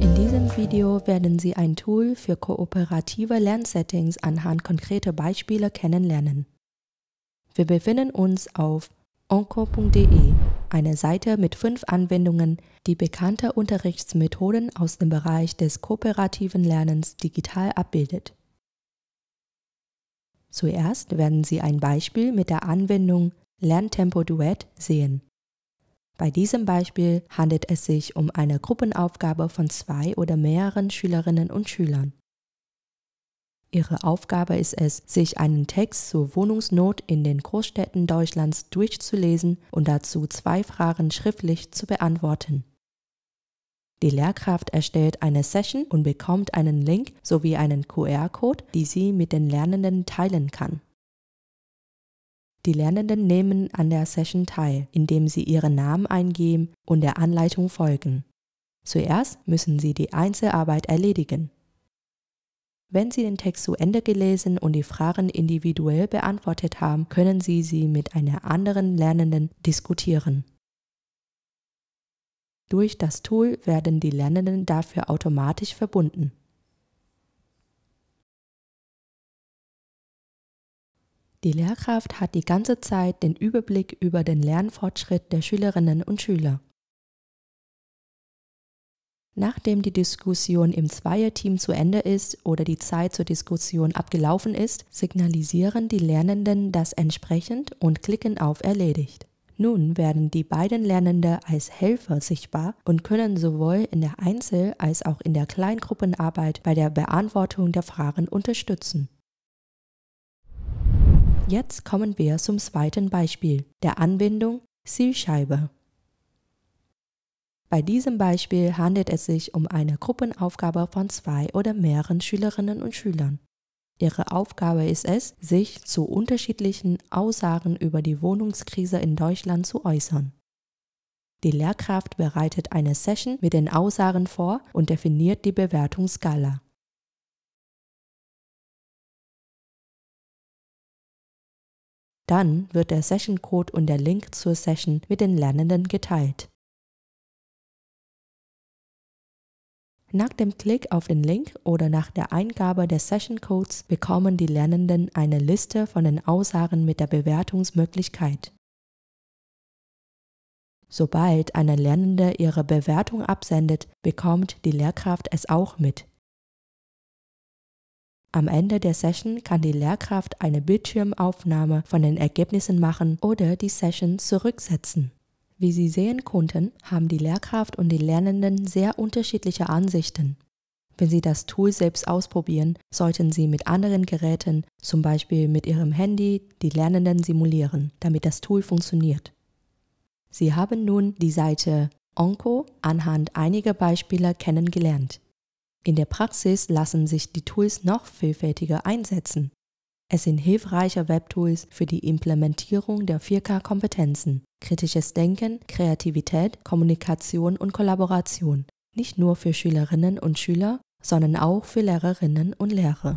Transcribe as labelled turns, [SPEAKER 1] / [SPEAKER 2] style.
[SPEAKER 1] In diesem Video werden Sie ein Tool für kooperative Lernsettings anhand konkreter Beispiele kennenlernen. Wir befinden uns auf onco.de, eine Seite mit fünf Anwendungen, die bekannte Unterrichtsmethoden aus dem Bereich des kooperativen Lernens digital abbildet. Zuerst werden Sie ein Beispiel mit der Anwendung Lerntempo Duett sehen. Bei diesem Beispiel handelt es sich um eine Gruppenaufgabe von zwei oder mehreren Schülerinnen und Schülern. Ihre Aufgabe ist es, sich einen Text zur Wohnungsnot in den Großstädten Deutschlands durchzulesen und dazu zwei Fragen schriftlich zu beantworten. Die Lehrkraft erstellt eine Session und bekommt einen Link sowie einen QR-Code, die sie mit den Lernenden teilen kann. Die Lernenden nehmen an der Session teil, indem sie ihren Namen eingeben und der Anleitung folgen. Zuerst müssen sie die Einzelarbeit erledigen. Wenn Sie den Text zu Ende gelesen und die Fragen individuell beantwortet haben, können Sie sie mit einer anderen Lernenden diskutieren. Durch das Tool werden die Lernenden dafür automatisch verbunden. Die Lehrkraft hat die ganze Zeit den Überblick über den Lernfortschritt der Schülerinnen und Schüler. Nachdem die Diskussion im Zweierteam zu Ende ist oder die Zeit zur Diskussion abgelaufen ist, signalisieren die Lernenden das entsprechend und klicken auf Erledigt. Nun werden die beiden Lernenden als Helfer sichtbar und können sowohl in der Einzel- als auch in der Kleingruppenarbeit bei der Beantwortung der Fragen unterstützen. Jetzt kommen wir zum zweiten Beispiel, der Anbindung Zielscheibe. Bei diesem Beispiel handelt es sich um eine Gruppenaufgabe von zwei oder mehreren Schülerinnen und Schülern. Ihre Aufgabe ist es, sich zu unterschiedlichen Aussagen über die Wohnungskrise in Deutschland zu äußern. Die Lehrkraft bereitet eine Session mit den Aussagen vor und definiert die Bewertungsskala. Dann wird der Session-Code und der Link zur Session mit den Lernenden geteilt. Nach dem Klick auf den Link oder nach der Eingabe des Session Codes bekommen die Lernenden eine Liste von den Aussagen mit der Bewertungsmöglichkeit. Sobald eine Lernende ihre Bewertung absendet, bekommt die Lehrkraft es auch mit. Am Ende der Session kann die Lehrkraft eine Bildschirmaufnahme von den Ergebnissen machen oder die Session zurücksetzen. Wie Sie sehen konnten, haben die Lehrkraft und die Lernenden sehr unterschiedliche Ansichten. Wenn Sie das Tool selbst ausprobieren, sollten Sie mit anderen Geräten, zum Beispiel mit Ihrem Handy, die Lernenden simulieren, damit das Tool funktioniert. Sie haben nun die Seite Onco anhand einiger Beispiele kennengelernt. In der Praxis lassen sich die Tools noch vielfältiger einsetzen. Es sind hilfreiche Webtools für die Implementierung der 4K-Kompetenzen, kritisches Denken, Kreativität, Kommunikation und Kollaboration, nicht nur für Schülerinnen und Schüler, sondern auch für Lehrerinnen und Lehrer.